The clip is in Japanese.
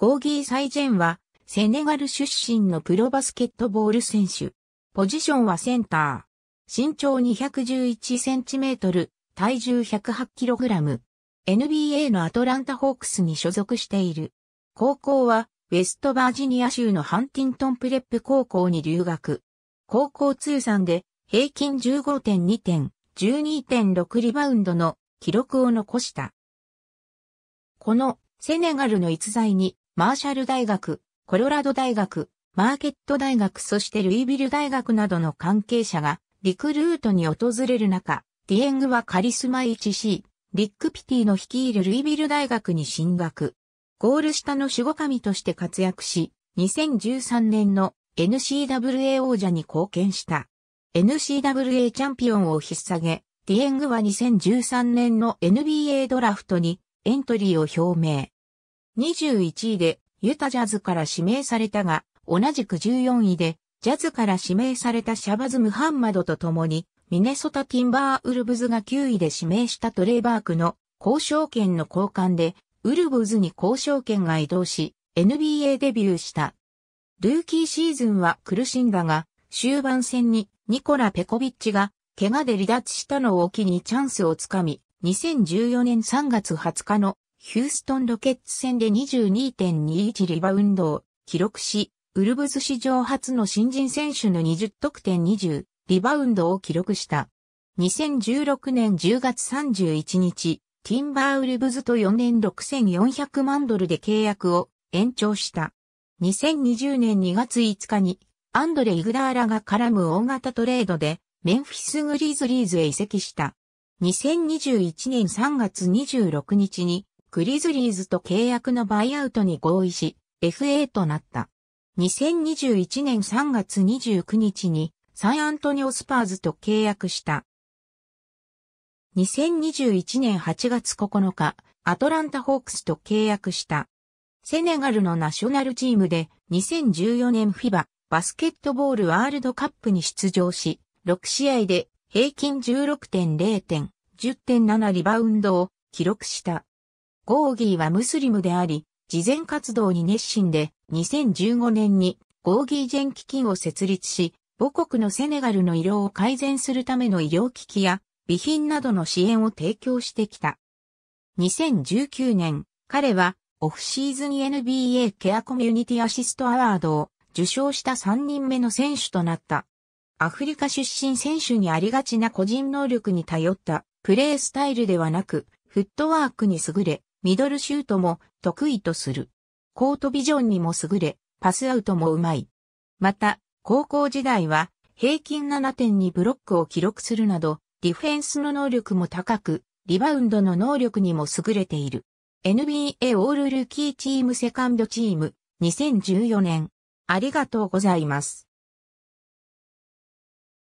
ゴーギー・サイジェンは、セネガル出身のプロバスケットボール選手。ポジションはセンター。身長211センチメートル、体重108キログラム。NBA のアトランタホークスに所属している。高校は、ウェストバージニア州のハンティントンプレップ高校に留学。高校通算で、平均15.2点、12.6リバウンドの記録を残した。このセネガルの逸材にマーシャル大学、コロラド大学、マーケット大学そしてルイビル大学などの関係者がリクルートに訪れる中、ディエングはカリスマ 1C、リック・ピティの率いるルイビル大学に進学。ゴール下の守護神として活躍し、2013年の n c w a 王者に貢献した。n c w a チャンピオンを引っ提げ、ディエングは2013年の NBA ドラフトにエントリーを表明。21位でユタジャズから指名されたが、同じく14位でジャズから指名されたシャバズ・ムハンマドと共に、ミネソタ・ティンバー・ウルブズが9位で指名したトレーバークの交渉権の交換で、ウルブズに交渉権が移動し、NBA デビューした。ルーキーシーズンは苦しんだが、終盤戦にニコラ・ペコビッチが怪我で離脱したのを機にチャンスをつかみ、2014年3月20日のヒューストンロケッツ戦で22.21リバウンドを記録し、ウルブズ史上初の新人選手の20得点20リバウンドを記録した。2016年10月31日、ティンバーウルブズと4年6400万ドルで契約を延長した。2020年2月5日に、アンドレ・イグダーラが絡む大型トレードで、メンフィス・グリーズリーズへ移籍した。2021年3月26日に、グリズリーズと契約のバイアウトに合意し、FA となった。2021年3月29日にサンアントニオスパーズと契約した。2021年8月9日、アトランタホークスと契約した。セネガルのナショナルチームで2014年フィババスケットボールワールドカップに出場し、6試合で平均16.0点、10.7リバウンドを記録した。ゴーギーはムスリムであり、慈善活動に熱心で、2015年にゴーギー全基金を設立し、母国のセネガルの医療を改善するための医療機器や備品などの支援を提供してきた。2019年、彼はオフシーズン NBA ケアコミュニティアシストアワードを受賞した3人目の選手となった。アフリカ出身選手にありがちな個人能力に頼ったプレースタイルではなく、フットワークに優れ、ミドルシュートも得意とする。コートビジョンにも優れ、パスアウトもうまい。また、高校時代は平均7にブロックを記録するなど、ディフェンスの能力も高く、リバウンドの能力にも優れている。NBA オールルーキーチームセカンドチーム2014年。ありがとうございます。